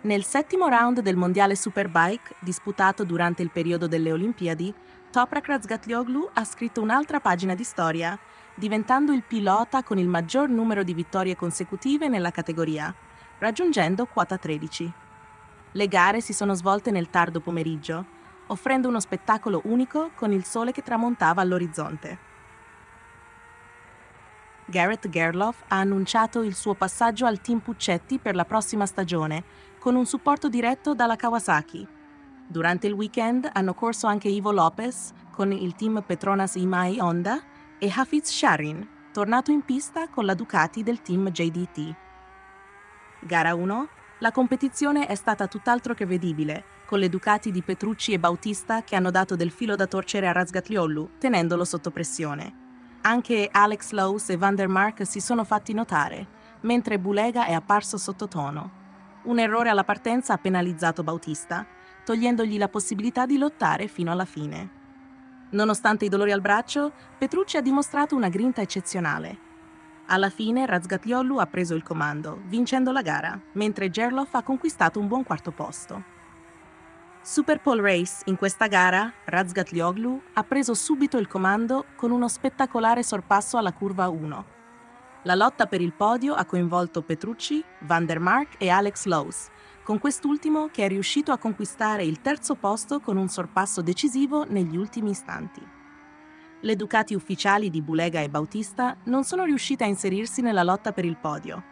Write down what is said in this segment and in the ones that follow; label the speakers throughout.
Speaker 1: Nel settimo round del Mondiale Superbike, disputato durante il periodo delle Olimpiadi, Toprak Razgatlioglu ha scritto un'altra pagina di storia, diventando il pilota con il maggior numero di vittorie consecutive nella categoria, raggiungendo quota 13. Le gare si sono svolte nel tardo pomeriggio, offrendo uno spettacolo unico con il sole che tramontava all'orizzonte. Garrett Gerloff ha annunciato il suo passaggio al team Puccetti per la prossima stagione, con un supporto diretto dalla Kawasaki. Durante il weekend hanno corso anche Ivo Lopez con il team Petronas Imai Honda e Hafiz Sharin, tornato in pista con la Ducati del team JDT. Gara 1. La competizione è stata tutt'altro che vedibile, con le Ducati di Petrucci e Bautista che hanno dato del filo da torcere a Rasgatliollu, tenendolo sotto pressione. Anche Alex Lowe e Van der Mark si sono fatti notare, mentre Bulega è apparso sottotono. Un errore alla partenza ha penalizzato Bautista, togliendogli la possibilità di lottare fino alla fine. Nonostante i dolori al braccio, Petrucci ha dimostrato una grinta eccezionale. Alla fine Razgatlioglu ha preso il comando, vincendo la gara, mentre Gerloff ha conquistato un buon quarto posto. Super Pole Race, in questa gara, Razgatlioglu ha preso subito il comando con uno spettacolare sorpasso alla curva 1, la lotta per il podio ha coinvolto Petrucci, Van der Mark e Alex Lowe's, con quest'ultimo che è riuscito a conquistare il terzo posto con un sorpasso decisivo negli ultimi istanti. Le Ducati ufficiali di Bulega e Bautista non sono riuscite a inserirsi nella lotta per il podio.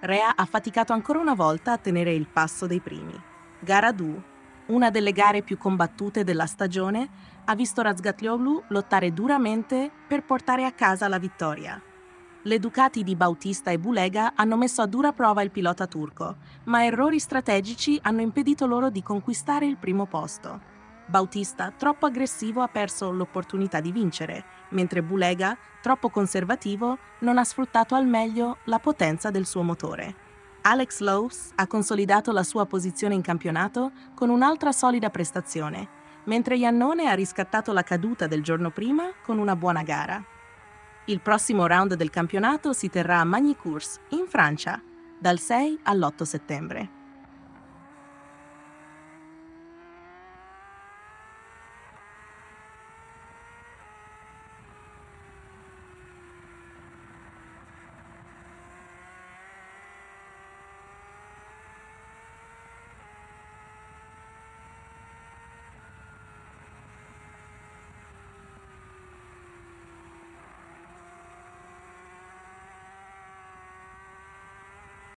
Speaker 1: Rea ha faticato ancora una volta a tenere il passo dei primi. Gara 2, una delle gare più combattute della stagione, ha visto Razgatlioglu lottare duramente per portare a casa la vittoria le Ducati di Bautista e Bulega hanno messo a dura prova il pilota turco, ma errori strategici hanno impedito loro di conquistare il primo posto. Bautista, troppo aggressivo, ha perso l'opportunità di vincere, mentre Bulega, troppo conservativo, non ha sfruttato al meglio la potenza del suo motore. Alex Lowe's ha consolidato la sua posizione in campionato con un'altra solida prestazione, mentre Iannone ha riscattato la caduta del giorno prima con una buona gara. Il prossimo round del campionato si terrà a Magny-Cours, in Francia, dal 6 all'8 settembre.